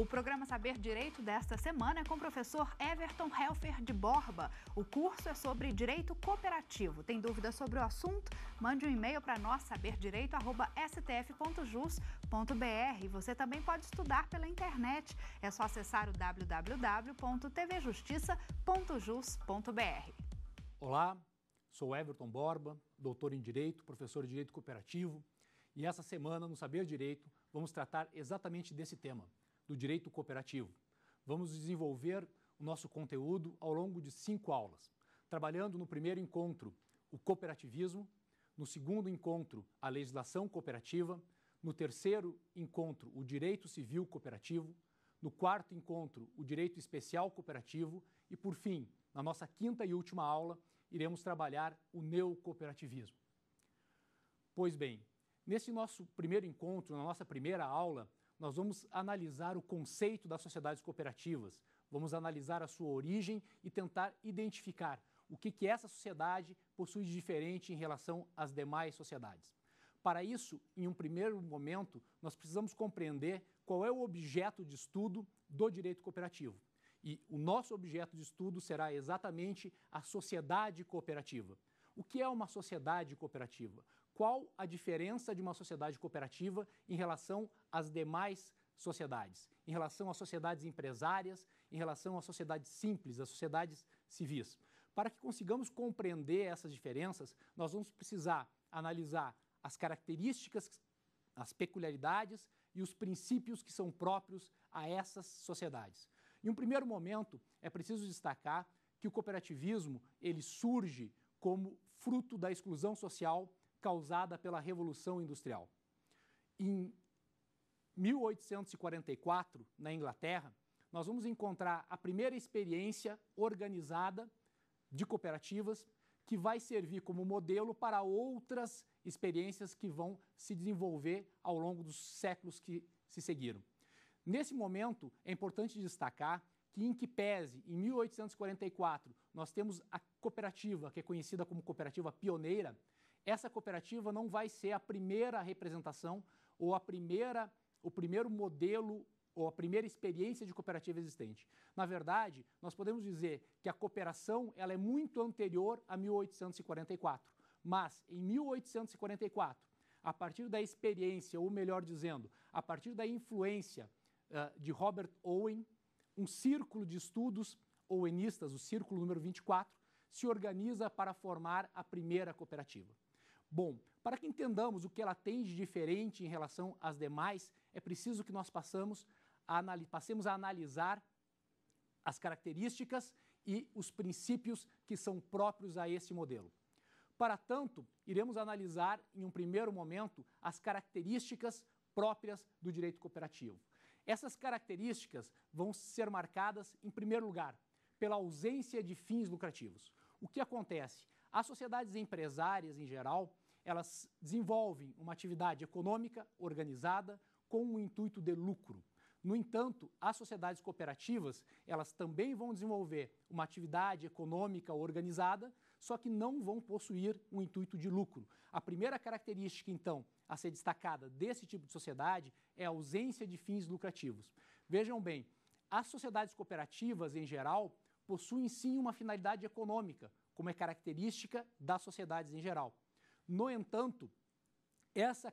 O programa Saber Direito desta semana é com o professor Everton Helfer de Borba. O curso é sobre direito cooperativo. Tem dúvidas sobre o assunto? Mande um e-mail para nós, saberdireito.stf.jus.br. Você também pode estudar pela internet. É só acessar o www.tvjustiça.jus.br. Olá, sou Everton Borba, doutor em Direito, professor de Direito Cooperativo. E essa semana, no Saber Direito, vamos tratar exatamente desse tema do direito cooperativo. Vamos desenvolver o nosso conteúdo ao longo de cinco aulas, trabalhando no primeiro encontro o cooperativismo, no segundo encontro a legislação cooperativa, no terceiro encontro o direito civil cooperativo, no quarto encontro o direito especial cooperativo e, por fim, na nossa quinta e última aula, iremos trabalhar o neocooperativismo. Pois bem, nesse nosso primeiro encontro, na nossa primeira aula, nós vamos analisar o conceito das sociedades cooperativas, vamos analisar a sua origem e tentar identificar o que, que essa sociedade possui de diferente em relação às demais sociedades. Para isso, em um primeiro momento, nós precisamos compreender qual é o objeto de estudo do direito cooperativo. E o nosso objeto de estudo será exatamente a sociedade cooperativa. O que é uma sociedade cooperativa? qual a diferença de uma sociedade cooperativa em relação às demais sociedades, em relação às sociedades empresárias, em relação às sociedades simples, às sociedades civis. Para que consigamos compreender essas diferenças, nós vamos precisar analisar as características, as peculiaridades e os princípios que são próprios a essas sociedades. Em um primeiro momento, é preciso destacar que o cooperativismo ele surge como fruto da exclusão social causada pela Revolução Industrial. Em 1844, na Inglaterra, nós vamos encontrar a primeira experiência organizada de cooperativas que vai servir como modelo para outras experiências que vão se desenvolver ao longo dos séculos que se seguiram. Nesse momento, é importante destacar que, em que pese, em 1844, nós temos a cooperativa, que é conhecida como cooperativa pioneira, essa cooperativa não vai ser a primeira representação ou a primeira, o primeiro modelo ou a primeira experiência de cooperativa existente. Na verdade, nós podemos dizer que a cooperação ela é muito anterior a 1844, mas em 1844, a partir da experiência, ou melhor dizendo, a partir da influência uh, de Robert Owen, um círculo de estudos owenistas, o círculo número 24, se organiza para formar a primeira cooperativa. Bom, para que entendamos o que ela tem de diferente em relação às demais, é preciso que nós passamos a passemos a analisar as características e os princípios que são próprios a esse modelo. Para tanto, iremos analisar, em um primeiro momento, as características próprias do direito cooperativo. Essas características vão ser marcadas, em primeiro lugar, pela ausência de fins lucrativos. O que acontece? As sociedades empresárias, em geral, elas desenvolvem uma atividade econômica organizada com o intuito de lucro. No entanto, as sociedades cooperativas, elas também vão desenvolver uma atividade econômica organizada, só que não vão possuir um intuito de lucro. A primeira característica, então, a ser destacada desse tipo de sociedade é a ausência de fins lucrativos. Vejam bem, as sociedades cooperativas, em geral, possuem sim uma finalidade econômica, como é característica das sociedades em geral. No entanto, essa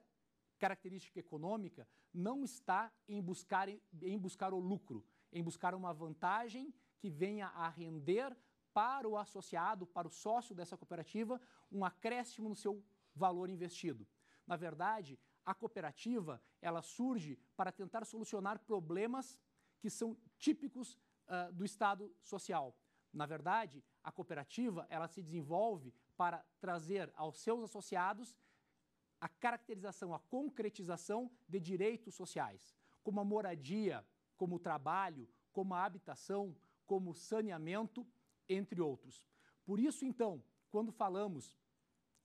característica econômica não está em buscar, em buscar o lucro, em buscar uma vantagem que venha a render para o associado, para o sócio dessa cooperativa, um acréscimo no seu valor investido. Na verdade, a cooperativa ela surge para tentar solucionar problemas que são típicos uh, do Estado social. Na verdade, a cooperativa ela se desenvolve para trazer aos seus associados a caracterização, a concretização de direitos sociais, como a moradia, como o trabalho, como a habitação, como o saneamento, entre outros. Por isso, então, quando falamos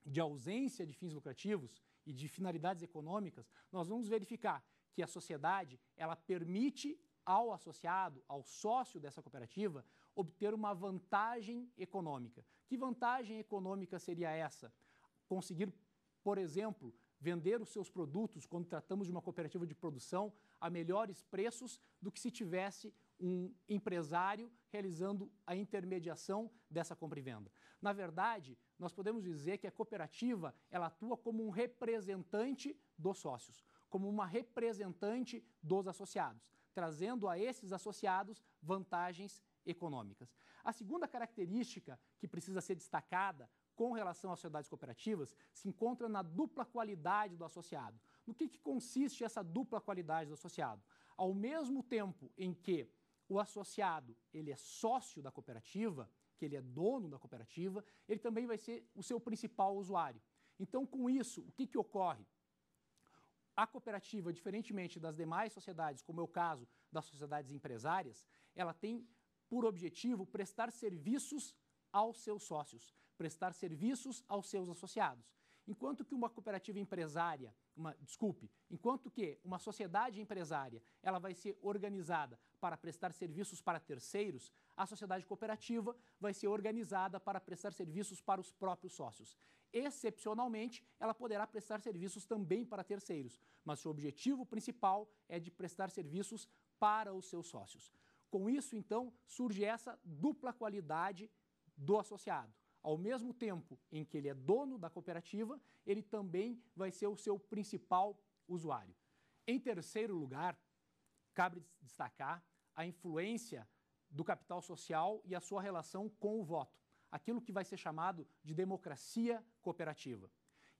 de ausência de fins lucrativos e de finalidades econômicas, nós vamos verificar que a sociedade ela permite ao associado, ao sócio dessa cooperativa, obter uma vantagem econômica, que vantagem econômica seria essa? Conseguir, por exemplo, vender os seus produtos, quando tratamos de uma cooperativa de produção, a melhores preços do que se tivesse um empresário realizando a intermediação dessa compra e venda. Na verdade, nós podemos dizer que a cooperativa ela atua como um representante dos sócios, como uma representante dos associados, trazendo a esses associados vantagens econômicas. A segunda característica que precisa ser destacada com relação às sociedades cooperativas se encontra na dupla qualidade do associado. No que, que consiste essa dupla qualidade do associado? Ao mesmo tempo em que o associado ele é sócio da cooperativa, que ele é dono da cooperativa, ele também vai ser o seu principal usuário. Então, com isso, o que, que ocorre? A cooperativa, diferentemente das demais sociedades, como é o caso das sociedades empresárias, ela tem por objetivo prestar serviços aos seus sócios, prestar serviços aos seus associados. Enquanto que uma cooperativa empresária, uma, desculpe, enquanto que uma sociedade empresária, ela vai ser organizada para prestar serviços para terceiros, a sociedade cooperativa vai ser organizada para prestar serviços para os próprios sócios. Excepcionalmente, ela poderá prestar serviços também para terceiros, mas seu objetivo principal é de prestar serviços para os seus sócios. Com isso, então, surge essa dupla qualidade do associado. Ao mesmo tempo em que ele é dono da cooperativa, ele também vai ser o seu principal usuário. Em terceiro lugar, cabe destacar a influência do capital social e a sua relação com o voto, aquilo que vai ser chamado de democracia cooperativa.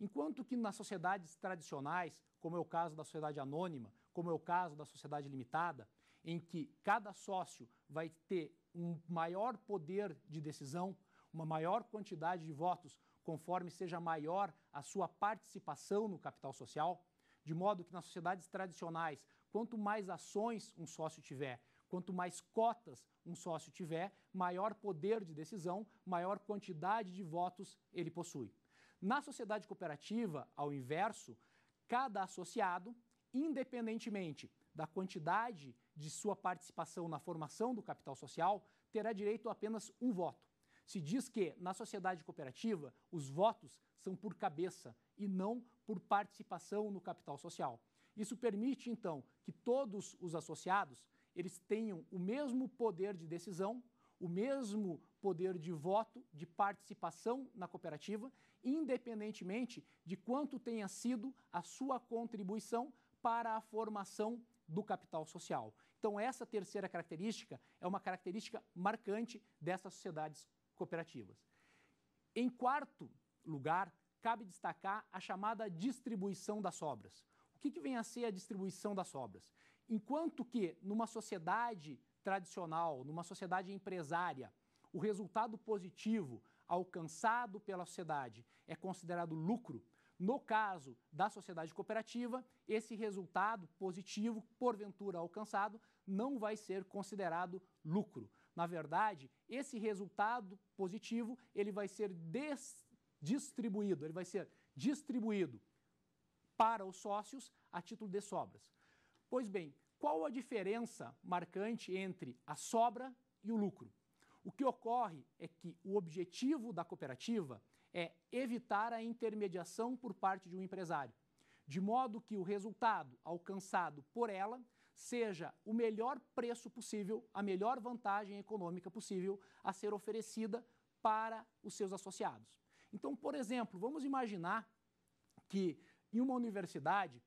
Enquanto que nas sociedades tradicionais, como é o caso da sociedade anônima, como é o caso da sociedade limitada, em que cada sócio vai ter um maior poder de decisão, uma maior quantidade de votos, conforme seja maior a sua participação no capital social, de modo que nas sociedades tradicionais, quanto mais ações um sócio tiver, quanto mais cotas um sócio tiver, maior poder de decisão, maior quantidade de votos ele possui. Na sociedade cooperativa, ao inverso, cada associado, independentemente da quantidade de sua participação na formação do capital social, terá direito a apenas um voto. Se diz que, na sociedade cooperativa, os votos são por cabeça e não por participação no capital social. Isso permite, então, que todos os associados eles tenham o mesmo poder de decisão, o mesmo poder de voto, de participação na cooperativa, independentemente de quanto tenha sido a sua contribuição para a formação do capital social. Então, essa terceira característica é uma característica marcante dessas sociedades cooperativas. Em quarto lugar, cabe destacar a chamada distribuição das sobras. O que, que vem a ser a distribuição das sobras? Enquanto que numa sociedade tradicional, numa sociedade empresária, o resultado positivo alcançado pela sociedade é considerado lucro, no caso da sociedade cooperativa, esse resultado positivo, porventura alcançado, não vai ser considerado lucro. Na verdade, esse resultado positivo, ele vai ser distribuído, ele vai ser distribuído para os sócios a título de sobras. Pois bem, qual a diferença marcante entre a sobra e o lucro? O que ocorre é que o objetivo da cooperativa é evitar a intermediação por parte de um empresário, de modo que o resultado alcançado por ela seja o melhor preço possível, a melhor vantagem econômica possível a ser oferecida para os seus associados. Então, por exemplo, vamos imaginar que em uma universidade,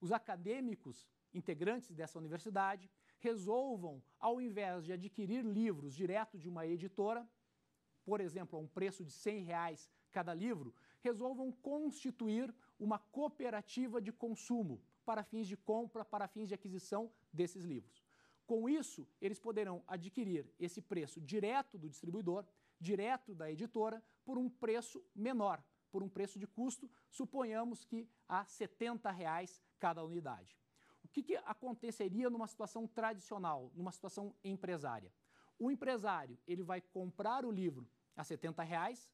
os acadêmicos integrantes dessa universidade resolvam, ao invés de adquirir livros direto de uma editora, por exemplo, a um preço de R$ reais cada livro, resolvam constituir uma cooperativa de consumo para fins de compra, para fins de aquisição desses livros. Com isso, eles poderão adquirir esse preço direto do distribuidor, direto da editora, por um preço menor, por um preço de custo, suponhamos que a R$ 70 cada unidade. O que, que aconteceria numa situação tradicional, numa situação empresária? O empresário ele vai comprar o livro a R$ 70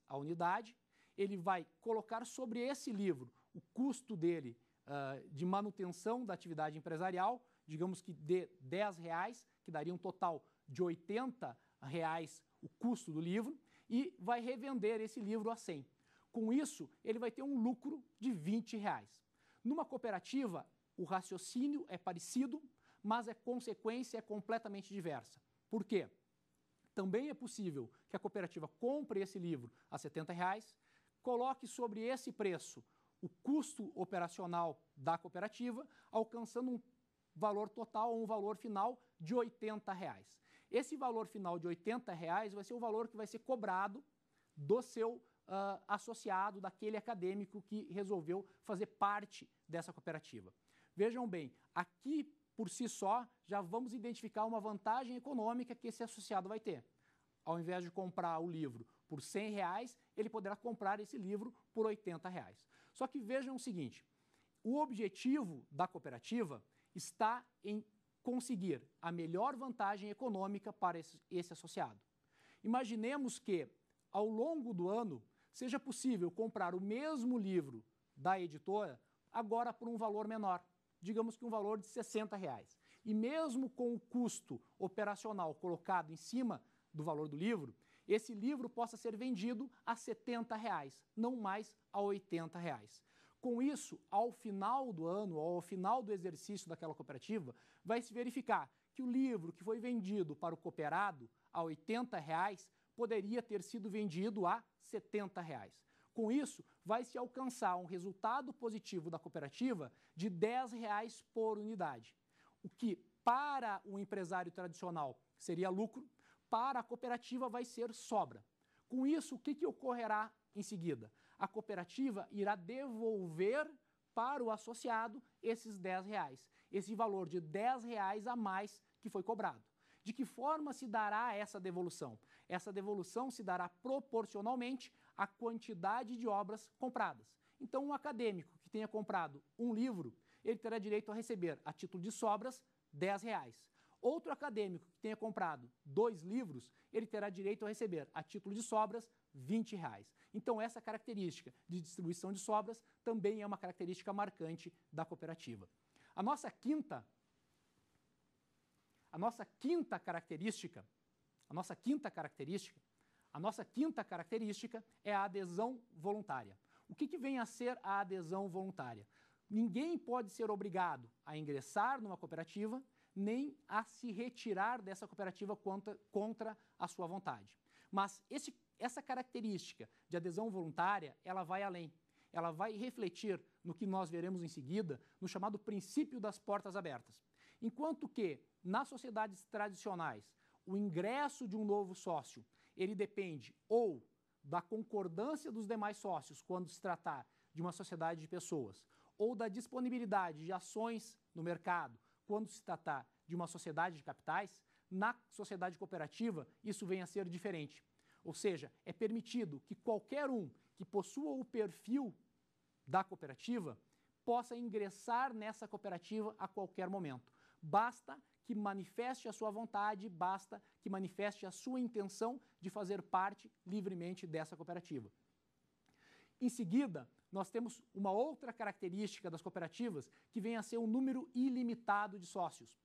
a unidade, ele vai colocar sobre esse livro o custo dele uh, de manutenção da atividade empresarial, digamos que de 10 reais, que daria um total de 80 reais o custo do livro, e vai revender esse livro a 100. Com isso, ele vai ter um lucro de 20 reais. Numa cooperativa, o raciocínio é parecido, mas a consequência é completamente diversa. Por quê? Também é possível que a cooperativa compre esse livro a R$ 70 reais, coloque sobre esse preço o custo operacional da cooperativa, alcançando um valor total, ou um valor final de R$ 80. Reais. Esse valor final de R$ 80,00 reais vai ser o valor que vai ser cobrado do seu uh, associado, daquele acadêmico que resolveu fazer parte dessa cooperativa. Vejam bem, aqui por si só já vamos identificar uma vantagem econômica que esse associado vai ter ao invés de comprar o livro por 100 reais, ele poderá comprar esse livro por 80 reais. Só que vejam o seguinte, o objetivo da cooperativa está em conseguir a melhor vantagem econômica para esse, esse associado. Imaginemos que, ao longo do ano, seja possível comprar o mesmo livro da editora agora por um valor menor, digamos que um valor de 60 reais. E mesmo com o custo operacional colocado em cima do valor do livro, esse livro possa ser vendido a R$ 70, reais, não mais a R$ 80. Reais. Com isso, ao final do ano, ao final do exercício daquela cooperativa, vai se verificar que o livro que foi vendido para o cooperado a R$ 80 reais, poderia ter sido vendido a R$ 70. Reais. Com isso, vai se alcançar um resultado positivo da cooperativa de R$ 10 reais por unidade, o que para o empresário tradicional seria lucro, para a cooperativa vai ser sobra. Com isso, o que, que ocorrerá em seguida? A cooperativa irá devolver para o associado esses 10 reais, esse valor de 10 reais a mais que foi cobrado. De que forma se dará essa devolução? Essa devolução se dará proporcionalmente à quantidade de obras compradas. Então, um acadêmico que tenha comprado um livro, ele terá direito a receber, a título de sobras, 10 reais. Outro acadêmico que tenha comprado dois livros, ele terá direito a receber, a título de sobras, 20 reais. Então, essa característica de distribuição de sobras também é uma característica marcante da cooperativa. A nossa quinta, a nossa quinta característica, a nossa quinta característica, a nossa quinta característica é a adesão voluntária. O que, que vem a ser a adesão voluntária? Ninguém pode ser obrigado a ingressar numa cooperativa nem a se retirar dessa cooperativa contra, contra a sua vontade. Mas esse, essa característica de adesão voluntária, ela vai além. Ela vai refletir no que nós veremos em seguida, no chamado princípio das portas abertas. Enquanto que, nas sociedades tradicionais, o ingresso de um novo sócio, ele depende ou da concordância dos demais sócios quando se tratar de uma sociedade de pessoas, ou da disponibilidade de ações no mercado, quando se tratar de uma sociedade de capitais, na sociedade cooperativa isso vem a ser diferente. Ou seja, é permitido que qualquer um que possua o perfil da cooperativa possa ingressar nessa cooperativa a qualquer momento. Basta que manifeste a sua vontade, basta que manifeste a sua intenção de fazer parte livremente dessa cooperativa. Em seguida, nós temos uma outra característica das cooperativas que vem a ser um número ilimitado de sócios.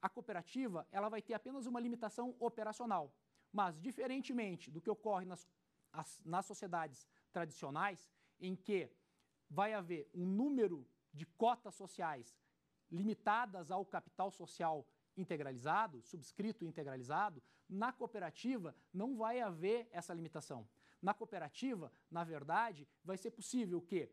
A cooperativa ela vai ter apenas uma limitação operacional, mas diferentemente do que ocorre nas, as, nas sociedades tradicionais, em que vai haver um número de cotas sociais limitadas ao capital social integralizado, subscrito e integralizado, na cooperativa não vai haver essa limitação. Na cooperativa, na verdade, vai ser possível que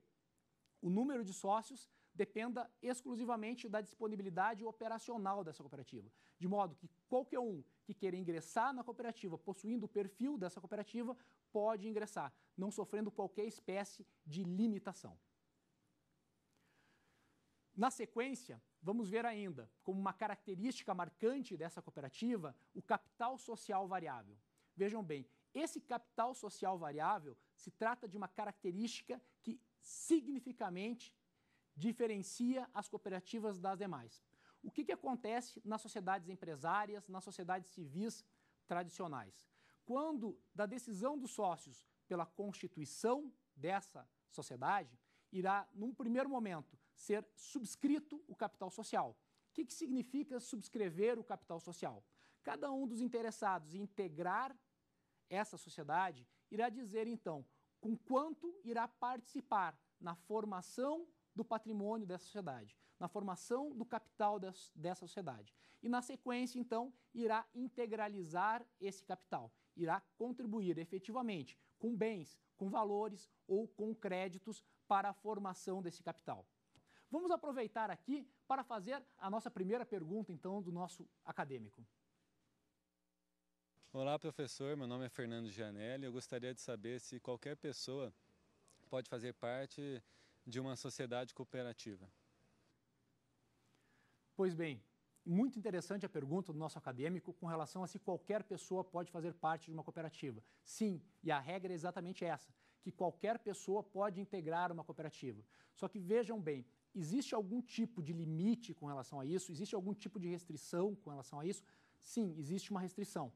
o número de sócios dependa exclusivamente da disponibilidade operacional dessa cooperativa. De modo que qualquer um que queira ingressar na cooperativa possuindo o perfil dessa cooperativa pode ingressar, não sofrendo qualquer espécie de limitação. Na sequência, vamos ver ainda, como uma característica marcante dessa cooperativa, o capital social variável. Vejam bem, esse capital social variável se trata de uma característica que significativamente diferencia as cooperativas das demais. O que, que acontece nas sociedades empresárias, nas sociedades civis tradicionais? Quando da decisão dos sócios pela constituição dessa sociedade, irá, num primeiro momento, ser subscrito o capital social. O que, que significa subscrever o capital social? Cada um dos interessados em integrar essa sociedade irá dizer, então, com quanto irá participar na formação do patrimônio dessa sociedade, na formação do capital dessa sociedade. E, na sequência, então, irá integralizar esse capital, irá contribuir efetivamente com bens, com valores ou com créditos para a formação desse capital. Vamos aproveitar aqui para fazer a nossa primeira pergunta, então, do nosso acadêmico. Olá, professor. Meu nome é Fernando Gianelli. Eu gostaria de saber se qualquer pessoa pode fazer parte de uma sociedade cooperativa. Pois bem, muito interessante a pergunta do nosso acadêmico com relação a se qualquer pessoa pode fazer parte de uma cooperativa. Sim, e a regra é exatamente essa, que qualquer pessoa pode integrar uma cooperativa. Só que vejam bem, existe algum tipo de limite com relação a isso? Existe algum tipo de restrição com relação a isso? Sim, existe uma restrição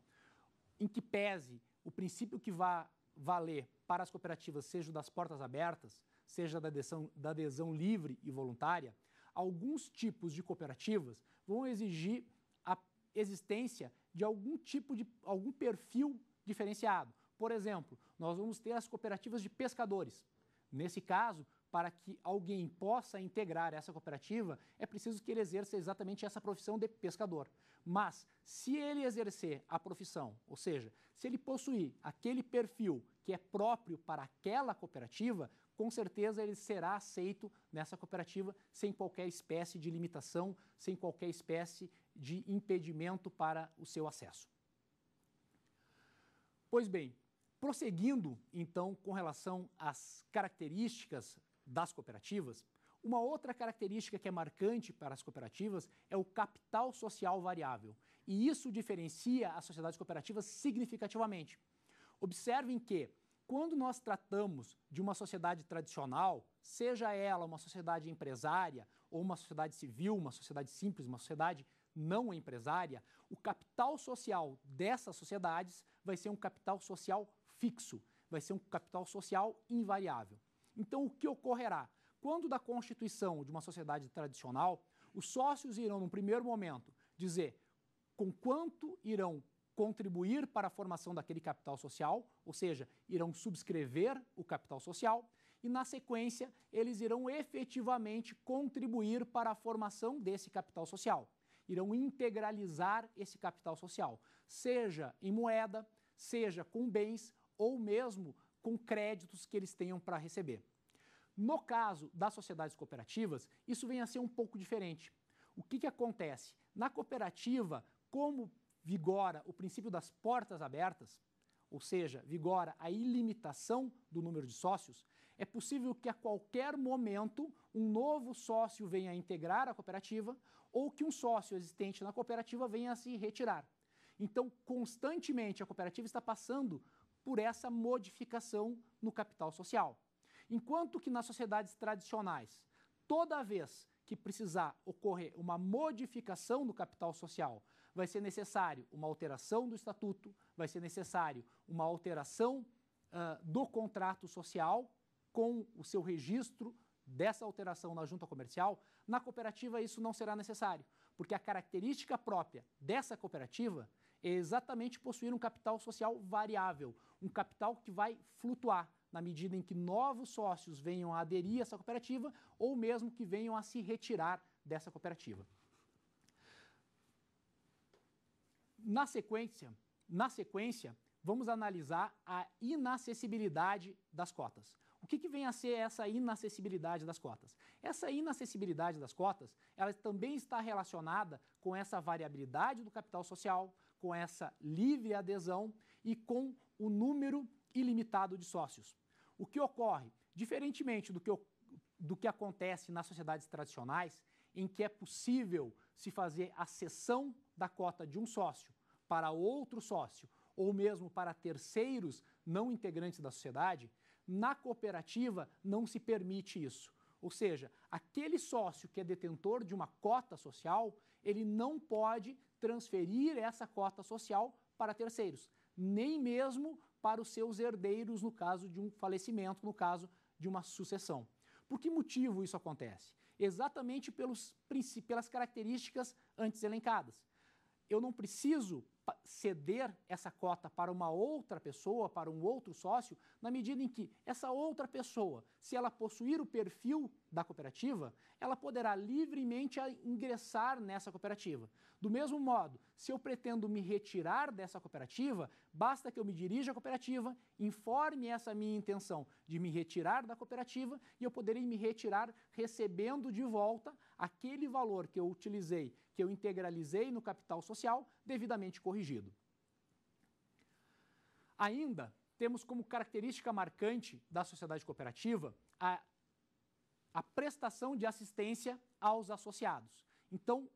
em que pese o princípio que vá valer para as cooperativas, seja das portas abertas, seja da adesão, da adesão livre e voluntária, alguns tipos de cooperativas vão exigir a existência de algum tipo de algum perfil diferenciado. Por exemplo, nós vamos ter as cooperativas de pescadores. Nesse caso, para que alguém possa integrar essa cooperativa, é preciso que ele exerça exatamente essa profissão de pescador. Mas, se ele exercer a profissão, ou seja, se ele possuir aquele perfil que é próprio para aquela cooperativa, com certeza ele será aceito nessa cooperativa sem qualquer espécie de limitação, sem qualquer espécie de impedimento para o seu acesso. Pois bem, prosseguindo então com relação às características das cooperativas, uma outra característica que é marcante para as cooperativas é o capital social variável, e isso diferencia as sociedades cooperativas significativamente. Observem que, quando nós tratamos de uma sociedade tradicional, seja ela uma sociedade empresária ou uma sociedade civil, uma sociedade simples, uma sociedade não empresária, o capital social dessas sociedades vai ser um capital social fixo, vai ser um capital social invariável. Então, o que ocorrerá? Quando da constituição de uma sociedade tradicional, os sócios irão, num primeiro momento, dizer com quanto irão contribuir para a formação daquele capital social, ou seja, irão subscrever o capital social, e na sequência, eles irão efetivamente contribuir para a formação desse capital social. Irão integralizar esse capital social, seja em moeda, seja com bens ou mesmo com créditos que eles tenham para receber. No caso das sociedades cooperativas, isso vem a ser um pouco diferente. O que, que acontece? Na cooperativa, como vigora o princípio das portas abertas, ou seja, vigora a ilimitação do número de sócios, é possível que a qualquer momento um novo sócio venha a integrar a cooperativa ou que um sócio existente na cooperativa venha a se retirar. Então, constantemente a cooperativa está passando por essa modificação no capital social. Enquanto que nas sociedades tradicionais, toda vez que precisar ocorrer uma modificação do capital social, vai ser necessário uma alteração do estatuto, vai ser necessário uma alteração uh, do contrato social com o seu registro dessa alteração na junta comercial, na cooperativa isso não será necessário, porque a característica própria dessa cooperativa é exatamente possuir um capital social variável, um capital que vai flutuar na medida em que novos sócios venham a aderir a essa cooperativa ou mesmo que venham a se retirar dessa cooperativa. Na sequência, na sequência, vamos analisar a inacessibilidade das cotas. O que, que, vem a ser essa inacessibilidade das cotas? Essa inacessibilidade das cotas, ela também está relacionada com essa variabilidade do capital social, com essa livre adesão e com o número ilimitado de sócios. O que ocorre, diferentemente do que, do que acontece nas sociedades tradicionais, em que é possível se fazer a cessão da cota de um sócio para outro sócio ou mesmo para terceiros não integrantes da sociedade, na cooperativa não se permite isso. Ou seja, aquele sócio que é detentor de uma cota social, ele não pode transferir essa cota social para terceiros, nem mesmo para os seus herdeiros no caso de um falecimento, no caso de uma sucessão. Por que motivo isso acontece? Exatamente pelos, pelas características antes elencadas. Eu não preciso ceder essa cota para uma outra pessoa, para um outro sócio, na medida em que essa outra pessoa, se ela possuir o perfil da cooperativa, ela poderá livremente ingressar nessa cooperativa. Do mesmo modo, se eu pretendo me retirar dessa cooperativa, basta que eu me dirija à cooperativa, informe essa minha intenção de me retirar da cooperativa e eu poderei me retirar recebendo de volta aquele valor que eu utilizei, que eu integralizei no capital social, devidamente corrigido. Ainda temos como característica marcante da sociedade cooperativa a, a prestação de assistência aos associados. Então,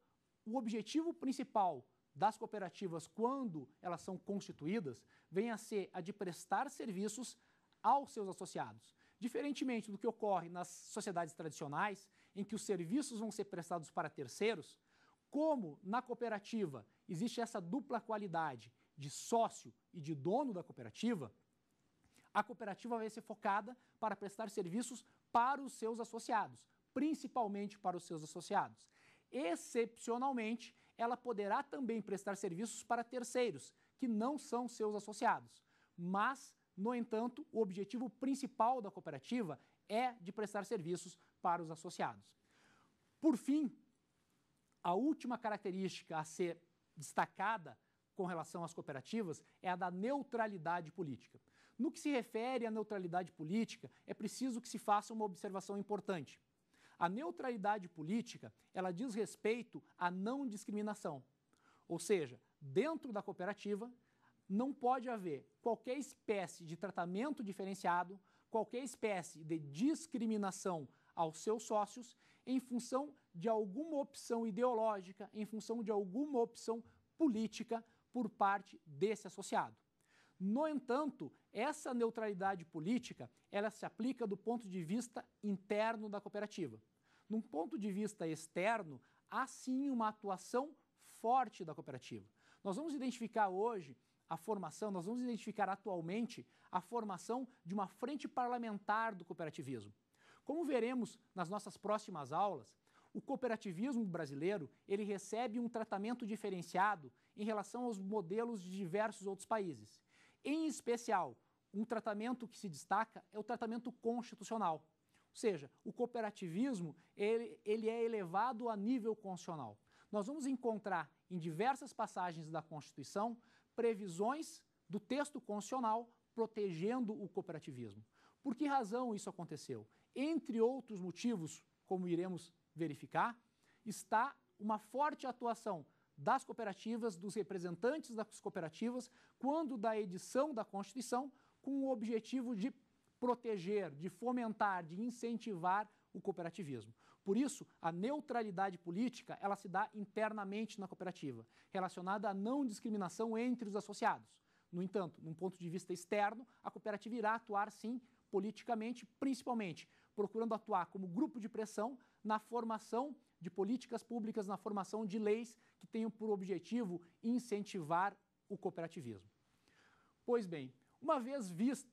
o objetivo principal das cooperativas quando elas são constituídas vem a ser a de prestar serviços aos seus associados. Diferentemente do que ocorre nas sociedades tradicionais, em que os serviços vão ser prestados para terceiros, como na cooperativa existe essa dupla qualidade de sócio e de dono da cooperativa, a cooperativa vai ser focada para prestar serviços para os seus associados, principalmente para os seus associados. Excepcionalmente, ela poderá também prestar serviços para terceiros, que não são seus associados, mas no entanto, o objetivo principal da cooperativa é de prestar serviços para os associados. Por fim, a última característica a ser destacada com relação às cooperativas é a da neutralidade política. No que se refere à neutralidade política, é preciso que se faça uma observação importante. A neutralidade política, ela diz respeito à não discriminação. Ou seja, dentro da cooperativa, não pode haver qualquer espécie de tratamento diferenciado, qualquer espécie de discriminação aos seus sócios em função de alguma opção ideológica, em função de alguma opção política por parte desse associado. No entanto, essa neutralidade política, ela se aplica do ponto de vista interno da cooperativa. Num ponto de vista externo, há sim uma atuação forte da cooperativa. Nós vamos identificar hoje a formação, nós vamos identificar atualmente a formação de uma frente parlamentar do cooperativismo. Como veremos nas nossas próximas aulas, o cooperativismo brasileiro ele recebe um tratamento diferenciado em relação aos modelos de diversos outros países. Em especial, um tratamento que se destaca é o tratamento constitucional. Ou seja, o cooperativismo ele, ele é elevado a nível constitucional. Nós vamos encontrar em diversas passagens da Constituição previsões do texto constitucional protegendo o cooperativismo. Por que razão isso aconteceu? Entre outros motivos, como iremos verificar, está uma forte atuação das cooperativas, dos representantes das cooperativas, quando da edição da Constituição, com o objetivo de proteger, de fomentar, de incentivar o cooperativismo. Por isso, a neutralidade política ela se dá internamente na cooperativa, relacionada à não discriminação entre os associados. No entanto, num ponto de vista externo, a cooperativa irá atuar sim politicamente, principalmente procurando atuar como grupo de pressão na formação de políticas públicas, na formação de leis que tenham por objetivo incentivar o cooperativismo. Pois bem, uma vez visto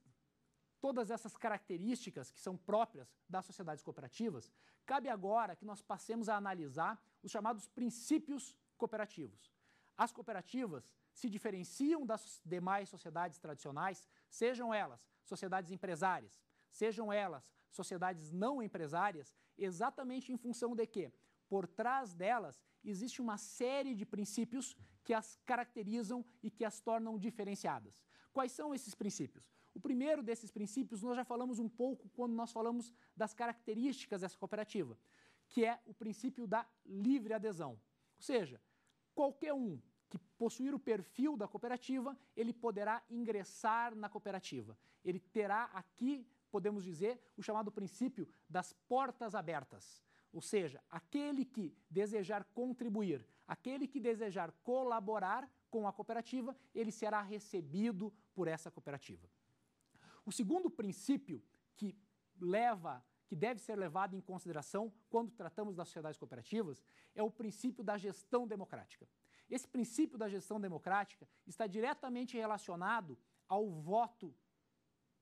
todas essas características que são próprias das sociedades cooperativas, cabe agora que nós passemos a analisar os chamados princípios cooperativos. As cooperativas se diferenciam das demais sociedades tradicionais, sejam elas sociedades empresárias, sejam elas sociedades não empresárias, exatamente em função de que, por trás delas, existe uma série de princípios que as caracterizam e que as tornam diferenciadas. Quais são esses princípios? O primeiro desses princípios nós já falamos um pouco quando nós falamos das características dessa cooperativa, que é o princípio da livre adesão. Ou seja, qualquer um que possuir o perfil da cooperativa, ele poderá ingressar na cooperativa. Ele terá aqui, podemos dizer, o chamado princípio das portas abertas. Ou seja, aquele que desejar contribuir, aquele que desejar colaborar com a cooperativa, ele será recebido por essa cooperativa. O segundo princípio que leva, que deve ser levado em consideração quando tratamos das sociedades cooperativas, é o princípio da gestão democrática. Esse princípio da gestão democrática está diretamente relacionado ao voto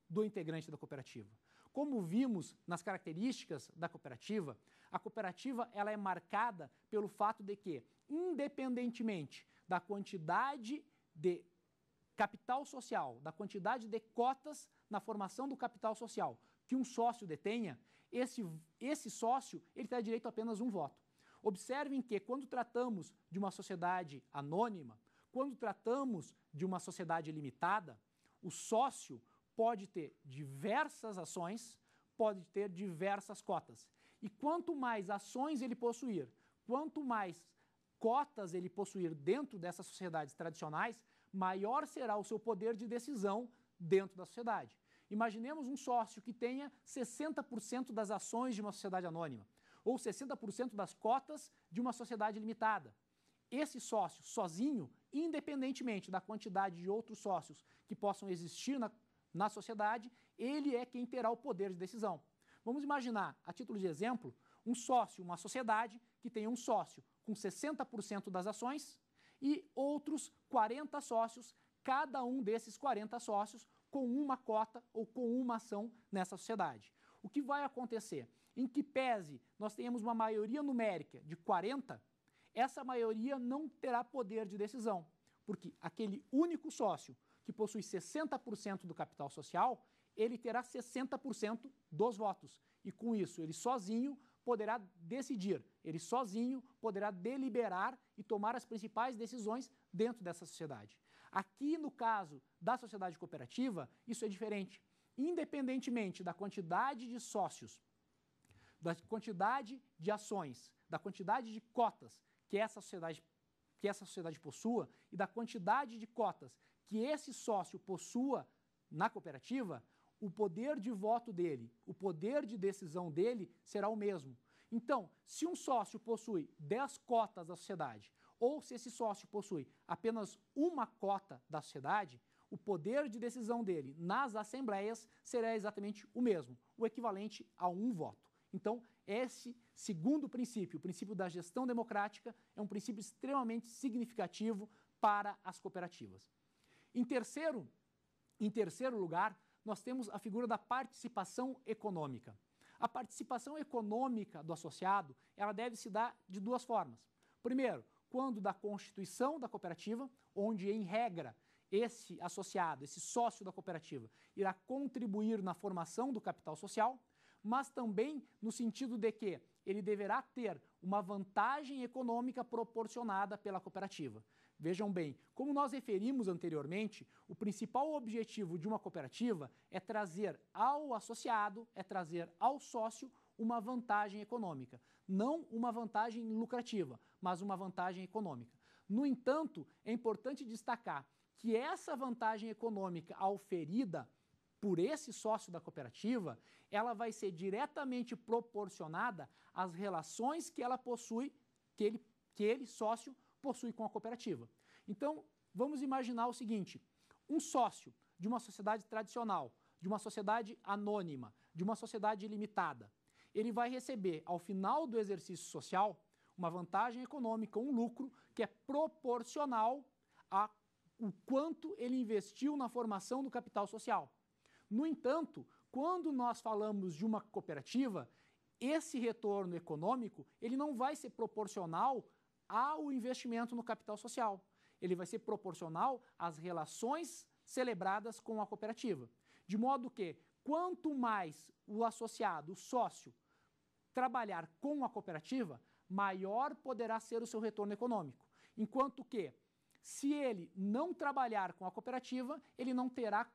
do integrante da cooperativa. Como vimos nas características da cooperativa, a cooperativa ela é marcada pelo fato de que, independentemente da quantidade de capital social, da quantidade de cotas na formação do capital social que um sócio detenha, esse, esse sócio ele terá direito a apenas um voto. Observem que quando tratamos de uma sociedade anônima, quando tratamos de uma sociedade limitada, o sócio pode ter diversas ações, pode ter diversas cotas. E quanto mais ações ele possuir, quanto mais cotas ele possuir dentro dessas sociedades tradicionais, maior será o seu poder de decisão dentro da sociedade. Imaginemos um sócio que tenha 60% das ações de uma sociedade anônima ou 60% das cotas de uma sociedade limitada. Esse sócio, sozinho, independentemente da quantidade de outros sócios que possam existir na, na sociedade, ele é quem terá o poder de decisão. Vamos imaginar, a título de exemplo, um sócio, uma sociedade que tenha um sócio com 60% das ações e outros 40 sócios, cada um desses 40 sócios com uma cota ou com uma ação nessa sociedade. O que vai acontecer? Em que pese nós tenhamos uma maioria numérica de 40, essa maioria não terá poder de decisão, porque aquele único sócio que possui 60% do capital social, ele terá 60% dos votos. E com isso, ele sozinho poderá decidir, ele sozinho poderá deliberar e tomar as principais decisões dentro dessa sociedade. Aqui, no caso da sociedade cooperativa, isso é diferente. Independentemente da quantidade de sócios, da quantidade de ações, da quantidade de cotas que essa sociedade que essa sociedade possua e da quantidade de cotas que esse sócio possua na cooperativa, o poder de voto dele, o poder de decisão dele será o mesmo. Então, se um sócio possui 10 cotas da sociedade, ou se esse sócio possui apenas uma cota da sociedade, o poder de decisão dele nas assembleias será exatamente o mesmo, o equivalente a um voto. Então, esse segundo princípio, o princípio da gestão democrática, é um princípio extremamente significativo para as cooperativas. Em terceiro, em terceiro lugar, nós temos a figura da participação econômica. A participação econômica do associado, ela deve se dar de duas formas. Primeiro, quando da constituição da cooperativa, onde em regra esse associado, esse sócio da cooperativa, irá contribuir na formação do capital social, mas também no sentido de que ele deverá ter uma vantagem econômica proporcionada pela cooperativa. Vejam bem, como nós referimos anteriormente, o principal objetivo de uma cooperativa é trazer ao associado, é trazer ao sócio uma vantagem econômica, não uma vantagem lucrativa, mas uma vantagem econômica. No entanto, é importante destacar que essa vantagem econômica oferida por esse sócio da cooperativa, ela vai ser diretamente proporcionada às relações que ela possui, que ele, que ele sócio possui com a cooperativa. Então, vamos imaginar o seguinte: um sócio de uma sociedade tradicional, de uma sociedade anônima, de uma sociedade limitada, ele vai receber ao final do exercício social uma vantagem econômica, um lucro que é proporcional a o quanto ele investiu na formação do capital social. No entanto, quando nós falamos de uma cooperativa, esse retorno econômico ele não vai ser proporcional ao investimento no capital social. Ele vai ser proporcional às relações celebradas com a cooperativa. De modo que, quanto mais o associado, o sócio, trabalhar com a cooperativa, maior poderá ser o seu retorno econômico. Enquanto que, se ele não trabalhar com a cooperativa, ele não terá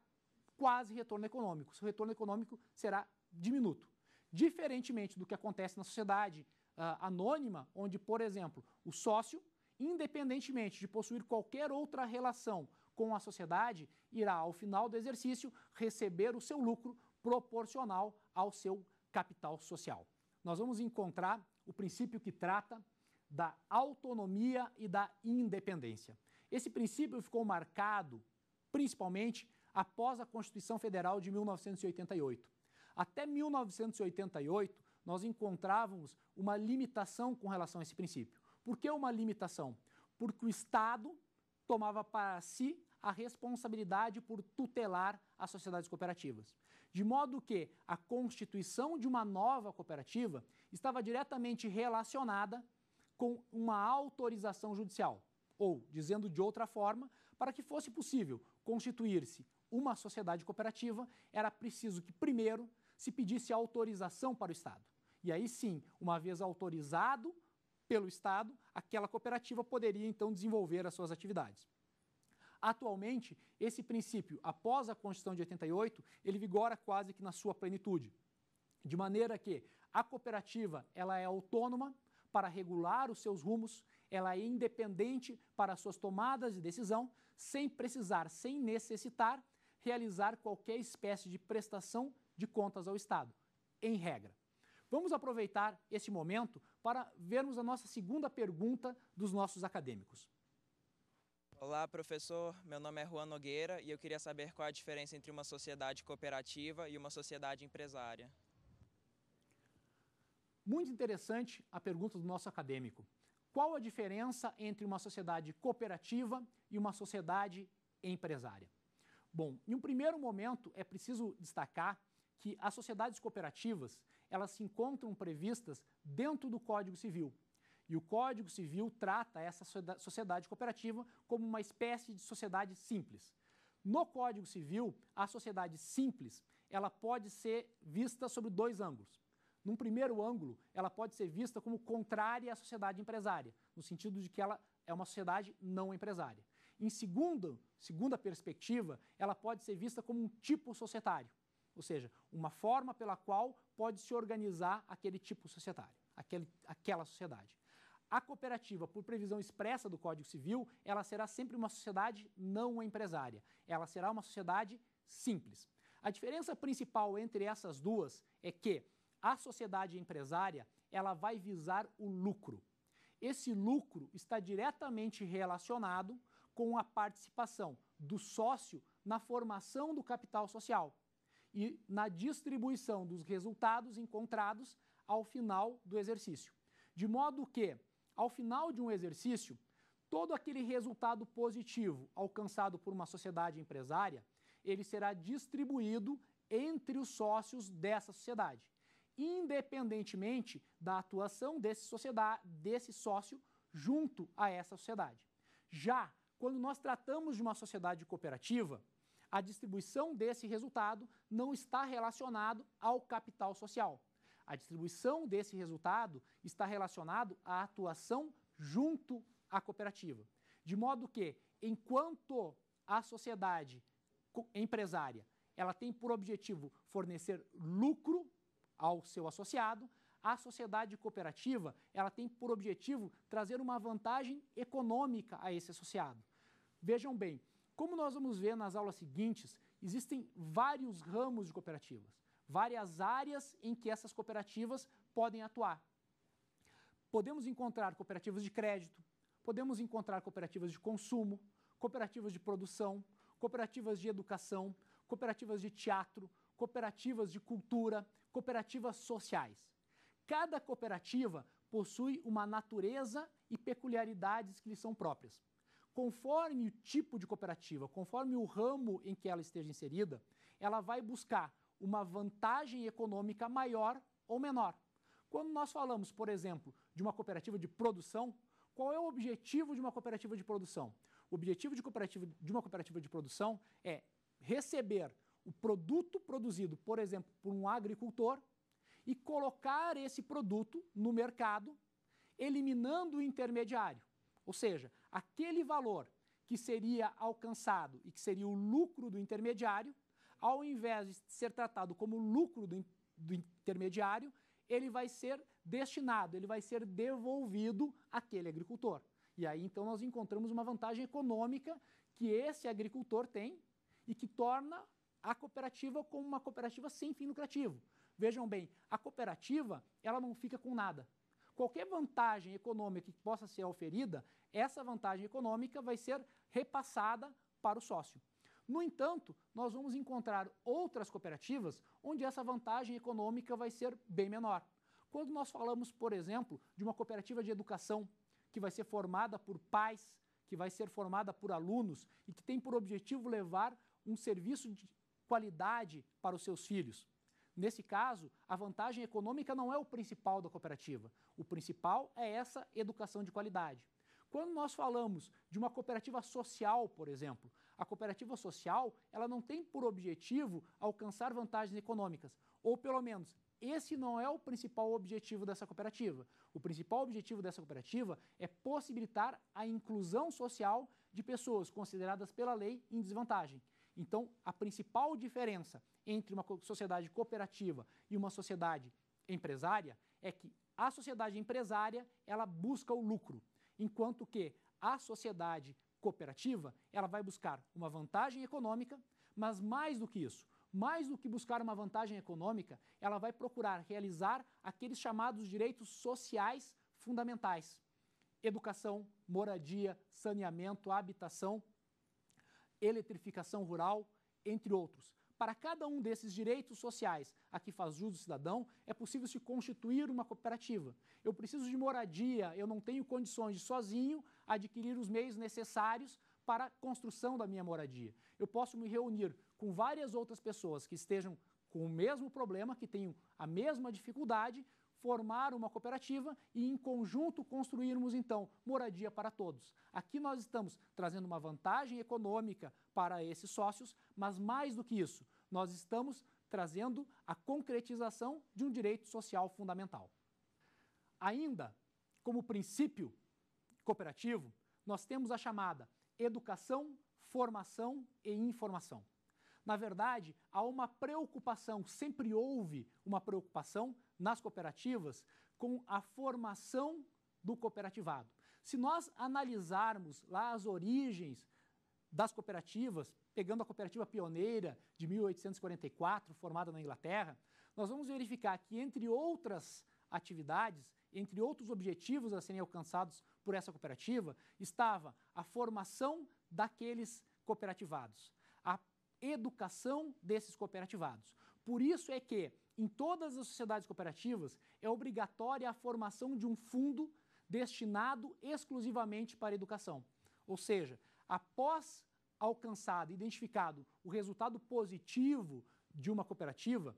quase retorno econômico. Seu retorno econômico será diminuto. Diferentemente do que acontece na sociedade uh, anônima, onde, por exemplo, o sócio, independentemente de possuir qualquer outra relação com a sociedade, irá, ao final do exercício, receber o seu lucro proporcional ao seu capital social. Nós vamos encontrar o princípio que trata da autonomia e da independência. Esse princípio ficou marcado principalmente após a Constituição Federal de 1988. Até 1988, nós encontrávamos uma limitação com relação a esse princípio. Por que uma limitação? Porque o Estado tomava para si a responsabilidade por tutelar as sociedades cooperativas. De modo que a constituição de uma nova cooperativa estava diretamente relacionada com uma autorização judicial, ou, dizendo de outra forma, para que fosse possível constituir-se uma sociedade cooperativa, era preciso que, primeiro, se pedisse autorização para o Estado. E aí sim, uma vez autorizado pelo Estado, aquela cooperativa poderia então desenvolver as suas atividades. Atualmente, esse princípio, após a Constituição de 88, ele vigora quase que na sua plenitude. De maneira que a cooperativa, ela é autônoma para regular os seus rumos, ela é independente para suas tomadas de decisão, sem precisar, sem necessitar realizar qualquer espécie de prestação de contas ao Estado, em regra. Vamos aproveitar esse momento para vermos a nossa segunda pergunta dos nossos acadêmicos. Olá, professor. Meu nome é Juan Nogueira e eu queria saber qual a diferença entre uma sociedade cooperativa e uma sociedade empresária. Muito interessante a pergunta do nosso acadêmico. Qual a diferença entre uma sociedade cooperativa e uma sociedade empresária? Bom, em um primeiro momento é preciso destacar que as sociedades cooperativas, elas se encontram previstas dentro do Código Civil. E o Código Civil trata essa sociedade cooperativa como uma espécie de sociedade simples. No Código Civil, a sociedade simples, ela pode ser vista sobre dois ângulos. Num primeiro ângulo, ela pode ser vista como contrária à sociedade empresária, no sentido de que ela é uma sociedade não empresária. Em segundo, segunda perspectiva, ela pode ser vista como um tipo societário, ou seja, uma forma pela qual pode se organizar aquele tipo societário, aquele, aquela sociedade. A cooperativa, por previsão expressa do Código Civil, ela será sempre uma sociedade não empresária. Ela será uma sociedade simples. A diferença principal entre essas duas é que a sociedade empresária, ela vai visar o lucro. Esse lucro está diretamente relacionado com a participação do sócio na formação do capital social e na distribuição dos resultados encontrados ao final do exercício. De modo que, ao final de um exercício, todo aquele resultado positivo alcançado por uma sociedade empresária, ele será distribuído entre os sócios dessa sociedade, independentemente da atuação desse, sociedade, desse sócio junto a essa sociedade. Já quando nós tratamos de uma sociedade cooperativa, a distribuição desse resultado não está relacionado ao capital social. A distribuição desse resultado está relacionado à atuação junto à cooperativa. De modo que, enquanto a sociedade empresária ela tem por objetivo fornecer lucro ao seu associado, a sociedade cooperativa ela tem por objetivo trazer uma vantagem econômica a esse associado. Vejam bem, como nós vamos ver nas aulas seguintes, existem vários ramos de cooperativas, várias áreas em que essas cooperativas podem atuar. Podemos encontrar cooperativas de crédito, podemos encontrar cooperativas de consumo, cooperativas de produção, cooperativas de educação, cooperativas de teatro, cooperativas de cultura, cooperativas sociais. Cada cooperativa possui uma natureza e peculiaridades que lhe são próprias conforme o tipo de cooperativa, conforme o ramo em que ela esteja inserida, ela vai buscar uma vantagem econômica maior ou menor. Quando nós falamos, por exemplo, de uma cooperativa de produção, qual é o objetivo de uma cooperativa de produção? O objetivo de, cooperativa, de uma cooperativa de produção é receber o produto produzido, por exemplo, por um agricultor e colocar esse produto no mercado, eliminando o intermediário. Ou seja, aquele valor que seria alcançado e que seria o lucro do intermediário, ao invés de ser tratado como lucro do, do intermediário, ele vai ser destinado, ele vai ser devolvido àquele agricultor. E aí então nós encontramos uma vantagem econômica que esse agricultor tem e que torna a cooperativa como uma cooperativa sem fim lucrativo. Vejam bem, a cooperativa ela não fica com nada qualquer vantagem econômica que possa ser oferida, essa vantagem econômica vai ser repassada para o sócio. No entanto, nós vamos encontrar outras cooperativas onde essa vantagem econômica vai ser bem menor. Quando nós falamos, por exemplo, de uma cooperativa de educação que vai ser formada por pais, que vai ser formada por alunos e que tem por objetivo levar um serviço de qualidade para os seus filhos. Nesse caso, a vantagem econômica não é o principal da cooperativa. O principal é essa educação de qualidade. Quando nós falamos de uma cooperativa social, por exemplo, a cooperativa social, ela não tem por objetivo alcançar vantagens econômicas, ou pelo menos esse não é o principal objetivo dessa cooperativa. O principal objetivo dessa cooperativa é possibilitar a inclusão social de pessoas consideradas pela lei em desvantagem. Então, a principal diferença entre uma sociedade cooperativa e uma sociedade empresária é que a sociedade empresária, ela busca o lucro, enquanto que a sociedade cooperativa, ela vai buscar uma vantagem econômica, mas mais do que isso, mais do que buscar uma vantagem econômica, ela vai procurar realizar aqueles chamados direitos sociais fundamentais: educação, moradia, saneamento, habitação eletrificação rural, entre outros. Para cada um desses direitos sociais a que faz jus o cidadão, é possível se constituir uma cooperativa. Eu preciso de moradia, eu não tenho condições de sozinho adquirir os meios necessários para a construção da minha moradia. Eu posso me reunir com várias outras pessoas que estejam com o mesmo problema, que tenham a mesma dificuldade, formar uma cooperativa e, em conjunto, construirmos então moradia para todos. Aqui nós estamos trazendo uma vantagem econômica para esses sócios, mas mais do que isso, nós estamos trazendo a concretização de um direito social fundamental. Ainda, como princípio cooperativo, nós temos a chamada educação, formação e informação. Na verdade, há uma preocupação, sempre houve uma preocupação nas cooperativas com a formação do cooperativado. Se nós analisarmos lá as origens das cooperativas, pegando a cooperativa pioneira de 1844, formada na Inglaterra, nós vamos verificar que, entre outras atividades, entre outros objetivos a serem alcançados por essa cooperativa, estava a formação daqueles cooperativados, a educação desses cooperativados. Por isso é que, em todas as sociedades cooperativas, é obrigatória a formação de um fundo destinado exclusivamente para a educação. Ou seja, após alcançado, identificado o resultado positivo de uma cooperativa,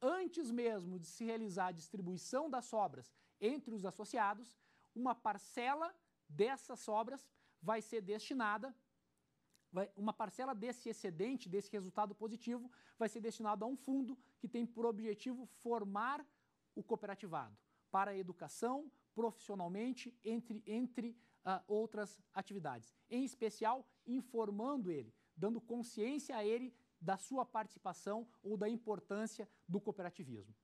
antes mesmo de se realizar a distribuição das sobras entre os associados, uma parcela dessas sobras vai ser destinada vai, uma parcela desse excedente, desse resultado positivo, vai ser destinado a um fundo que tem por objetivo formar o cooperativado para a educação, profissionalmente, entre, entre uh, outras atividades. Em especial, informando ele, dando consciência a ele da sua participação ou da importância do cooperativismo.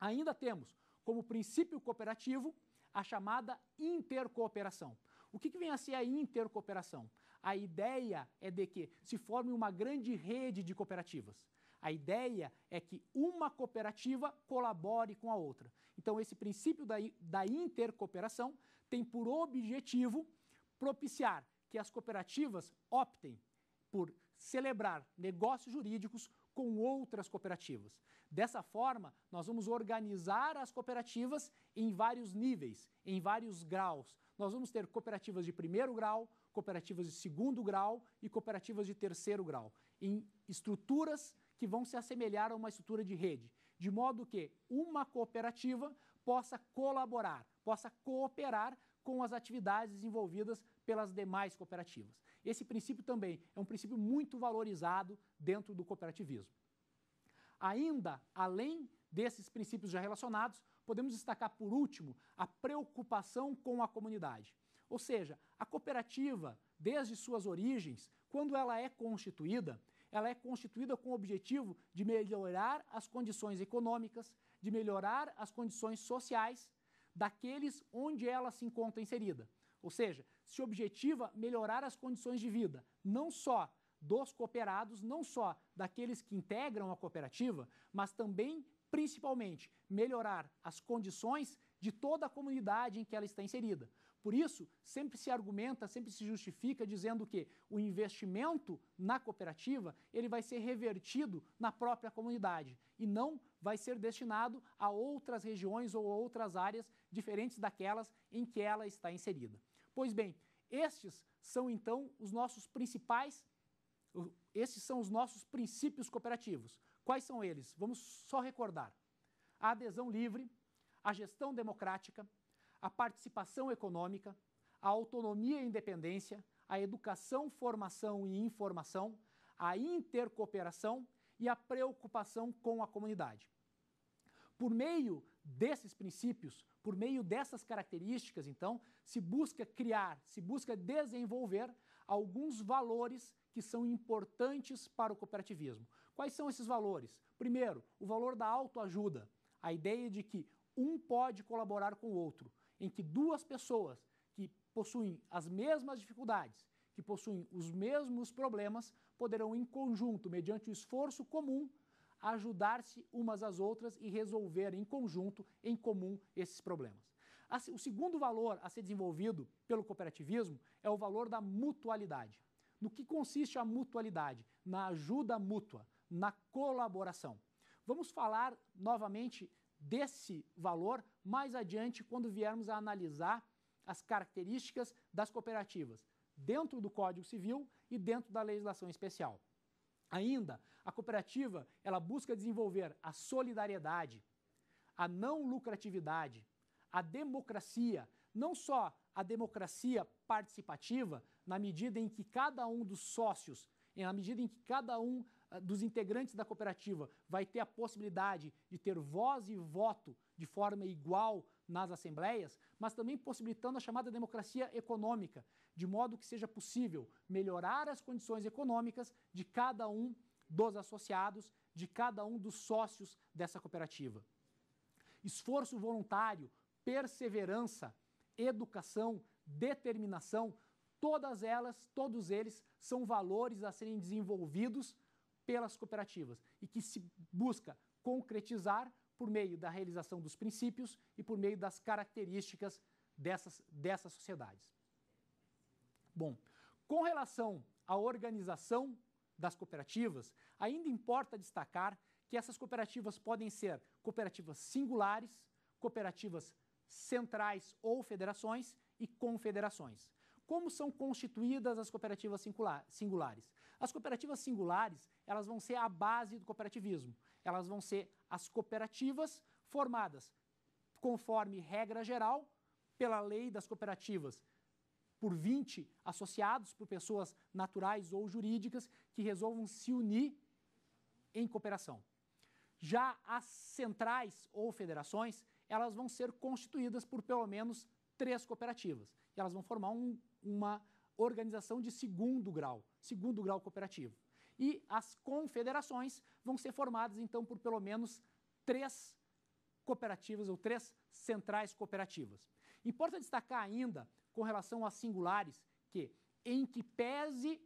Ainda temos como princípio cooperativo a chamada intercooperação. O que, que vem a ser a intercooperação? A ideia é de que se forme uma grande rede de cooperativas. A ideia é que uma cooperativa colabore com a outra. Então, esse princípio da, da intercooperação tem por objetivo propiciar que as cooperativas optem por celebrar negócios jurídicos com outras cooperativas. Dessa forma, nós vamos organizar as cooperativas em vários níveis, em vários graus. Nós vamos ter cooperativas de primeiro grau, cooperativas de segundo grau e cooperativas de terceiro grau, em estruturas que vão se assemelhar a uma estrutura de rede, de modo que uma cooperativa possa colaborar, possa cooperar com as atividades desenvolvidas pelas demais cooperativas. Esse princípio também é um princípio muito valorizado dentro do cooperativismo. Ainda além desses princípios já relacionados, podemos destacar por último a preocupação com a comunidade. Ou seja, a cooperativa, desde suas origens, quando ela é constituída, ela é constituída com o objetivo de melhorar as condições econômicas, de melhorar as condições sociais daqueles onde ela se encontra inserida. Ou seja, se objetiva melhorar as condições de vida, não só dos cooperados, não só daqueles que integram a cooperativa, mas também, principalmente, melhorar as condições de toda a comunidade em que ela está inserida. Por isso, sempre se argumenta, sempre se justifica dizendo que o investimento na cooperativa, ele vai ser revertido na própria comunidade e não vai ser destinado a outras regiões ou outras áreas diferentes daquelas em que ela está inserida. Pois bem, estes são então os nossos principais esses são os nossos princípios cooperativos. Quais são eles? Vamos só recordar: a adesão livre, a gestão democrática, a participação econômica, a autonomia e independência, a educação, formação e informação, a intercooperação e a preocupação com a comunidade. Por meio desses princípios, por meio dessas características, então, se busca criar, se busca desenvolver alguns valores que são importantes para o cooperativismo. Quais são esses valores? Primeiro, o valor da autoajuda, a ideia de que um pode colaborar com o outro, em que duas pessoas que possuem as mesmas dificuldades, que possuem os mesmos problemas, poderão em conjunto, mediante o esforço comum, ajudar-se umas às outras e resolver em conjunto, em comum, esses problemas. O segundo valor a ser desenvolvido pelo cooperativismo é o valor da mutualidade. No que consiste a mutualidade? Na ajuda mútua, na colaboração. Vamos falar novamente desse valor mais adiante quando viermos a analisar as características das cooperativas dentro do Código Civil e dentro da legislação especial. Ainda, a cooperativa, ela busca desenvolver a solidariedade, a não lucratividade, a democracia, não só a democracia participativa, na medida em que cada um dos sócios, na medida em que cada um dos integrantes da cooperativa vai ter a possibilidade de ter voz e voto de forma igual nas assembleias, mas também possibilitando a chamada democracia econômica, de modo que seja possível melhorar as condições econômicas de cada um dos associados, de cada um dos sócios dessa cooperativa. Esforço voluntário, perseverança, educação, determinação, todas elas, todos eles são valores a serem desenvolvidos pelas cooperativas e que se busca concretizar por meio da realização dos princípios e por meio das características dessas, dessas sociedades. Bom, com relação à organização das cooperativas, ainda importa destacar que essas cooperativas podem ser cooperativas singulares, cooperativas centrais ou federações e confederações. Como são constituídas as cooperativas singulares? As cooperativas singulares, elas vão ser a base do cooperativismo. Elas vão ser as cooperativas formadas conforme regra geral pela lei das cooperativas por 20 associados por pessoas naturais ou jurídicas que resolvam se unir em cooperação. Já as centrais ou federações, elas vão ser constituídas por pelo menos três cooperativas. E elas vão formar um, uma organização de segundo grau, segundo grau cooperativo. E as confederações vão ser formadas, então, por pelo menos três cooperativas ou três centrais cooperativas. Importa destacar ainda, com relação às singulares, que, em que pese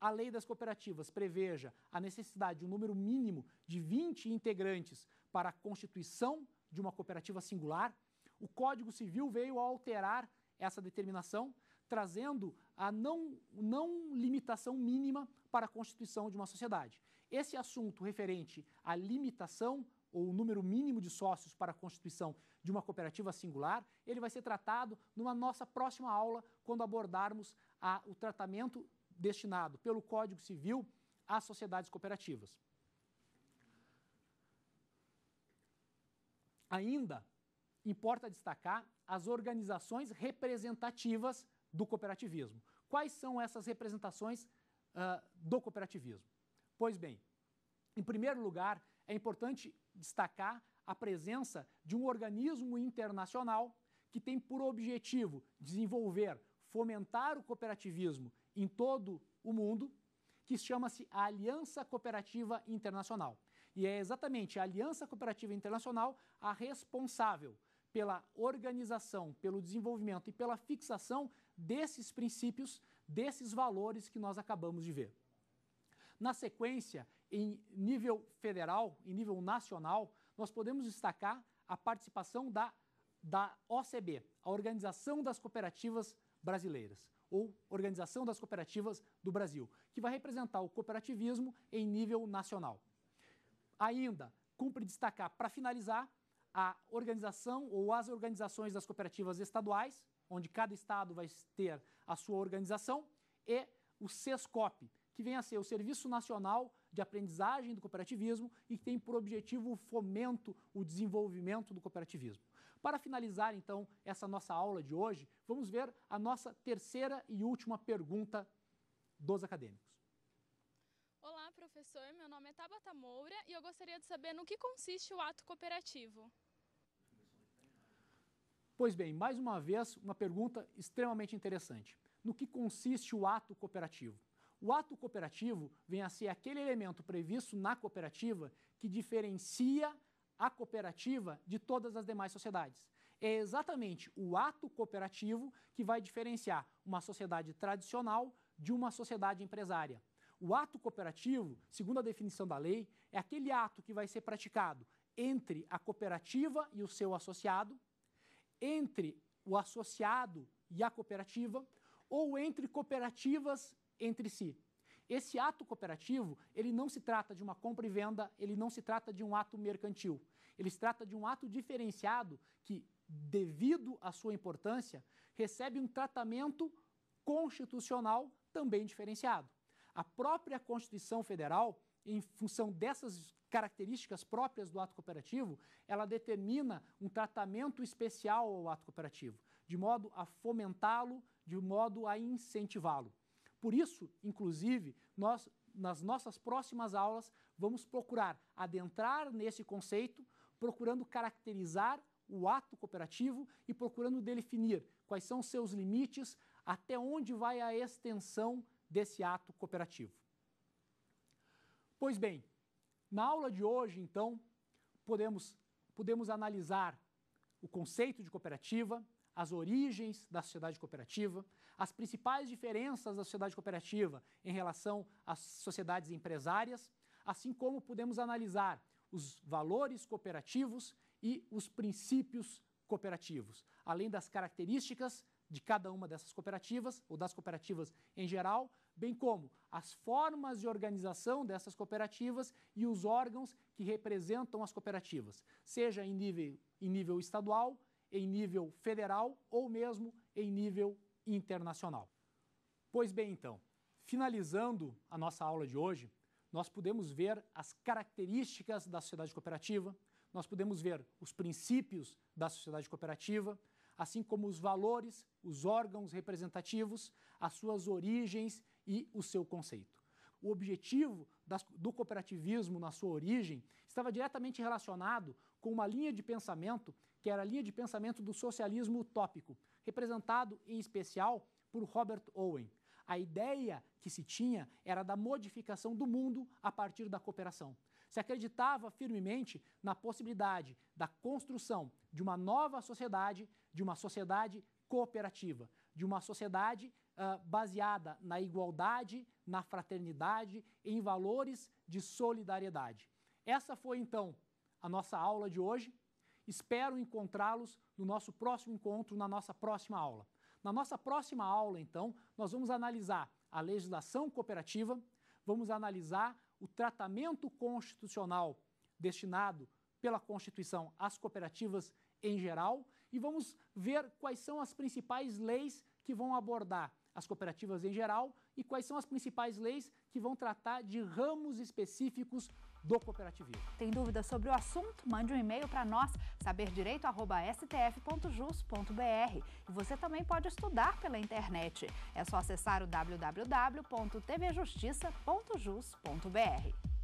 a lei das cooperativas preveja a necessidade de um número mínimo de 20 integrantes para a constituição de uma cooperativa singular, o Código Civil veio a alterar essa determinação, trazendo a não, não limitação mínima para a constituição de uma sociedade. Esse assunto referente à limitação ou número mínimo de sócios para a constituição de uma cooperativa singular, ele vai ser tratado numa nossa próxima aula, quando abordarmos a, o tratamento destinado pelo Código Civil às sociedades cooperativas. Ainda importa destacar as organizações representativas do cooperativismo. Quais são essas representações uh, do cooperativismo? Pois bem, em primeiro lugar, é importante destacar a presença de um organismo internacional que tem por objetivo desenvolver, fomentar o cooperativismo em todo o mundo, que chama-se a Aliança Cooperativa Internacional. E é exatamente a Aliança Cooperativa Internacional a responsável pela organização, pelo desenvolvimento e pela fixação desses princípios, desses valores que nós acabamos de ver. Na sequência, em nível federal, em nível nacional, nós podemos destacar a participação da, da OCB, a Organização das Cooperativas Brasileiras, ou Organização das Cooperativas do Brasil, que vai representar o cooperativismo em nível nacional. Ainda, cumpre destacar, para finalizar, a organização ou as organizações das cooperativas estaduais, onde cada estado vai ter a sua organização, e o SESCOP, que vem a ser o Serviço Nacional de Aprendizagem do Cooperativismo e que tem por objetivo o fomento, o desenvolvimento do cooperativismo. Para finalizar, então, essa nossa aula de hoje, vamos ver a nossa terceira e última pergunta dos acadêmicos. Olá, professor. Meu nome é Tabata Moura e eu gostaria de saber no que consiste o ato cooperativo. Pois bem, mais uma vez, uma pergunta extremamente interessante. No que consiste o ato cooperativo? O ato cooperativo vem a ser aquele elemento previsto na cooperativa que diferencia a cooperativa de todas as demais sociedades. É exatamente o ato cooperativo que vai diferenciar uma sociedade tradicional de uma sociedade empresária. O ato cooperativo, segundo a definição da lei, é aquele ato que vai ser praticado entre a cooperativa e o seu associado, entre o associado e a cooperativa ou entre cooperativas entre si. Esse ato cooperativo, ele não se trata de uma compra e venda, ele não se trata de um ato mercantil. Ele se trata de um ato diferenciado que, devido à sua importância, recebe um tratamento constitucional também diferenciado. A própria Constituição Federal em função dessas características próprias do ato cooperativo, ela determina um tratamento especial ao ato cooperativo, de modo a fomentá-lo, de modo a incentivá-lo. Por isso, inclusive, nós, nas nossas próximas aulas, vamos procurar adentrar nesse conceito, procurando caracterizar o ato cooperativo e procurando definir quais são seus limites, até onde vai a extensão desse ato cooperativo. Pois bem, na aula de hoje, então, podemos, podemos analisar o conceito de cooperativa, as origens da sociedade cooperativa, as principais diferenças da sociedade cooperativa em relação às sociedades empresárias, assim como podemos analisar os valores cooperativos e os princípios cooperativos, além das características de cada uma dessas cooperativas ou das cooperativas em geral, bem como as formas de organização dessas cooperativas e os órgãos que representam as cooperativas, seja em nível, em nível estadual, em nível federal ou mesmo em nível internacional. Pois bem, então, finalizando a nossa aula de hoje, nós podemos ver as características da sociedade cooperativa, nós podemos ver os princípios da sociedade cooperativa, assim como os valores, os órgãos representativos, as suas origens e o seu conceito. O objetivo das, do cooperativismo, na sua origem, estava diretamente relacionado com uma linha de pensamento que era a linha de pensamento do socialismo utópico, representado em especial por Robert Owen. A ideia que se tinha era da modificação do mundo a partir da cooperação. Se acreditava firmemente na possibilidade da construção de uma nova sociedade, de uma sociedade cooperativa, de uma sociedade uh, baseada na igualdade, na fraternidade, em valores de solidariedade. Essa foi então a nossa aula de hoje. Espero encontrá-los no nosso próximo encontro, na nossa próxima aula. Na nossa próxima aula, então, nós vamos analisar a legislação cooperativa, vamos analisar o tratamento constitucional destinado pela Constituição às cooperativas em geral e vamos ver quais são as principais leis que vão abordar as cooperativas em geral e quais são as principais leis que vão tratar de ramos específicos do cooperativismo. Tem dúvidas sobre o assunto? Mande um e-mail para nós, saberdireito@stf.jus.br. E você também pode estudar pela internet. É só acessar o www.tvjustiça.jus.br.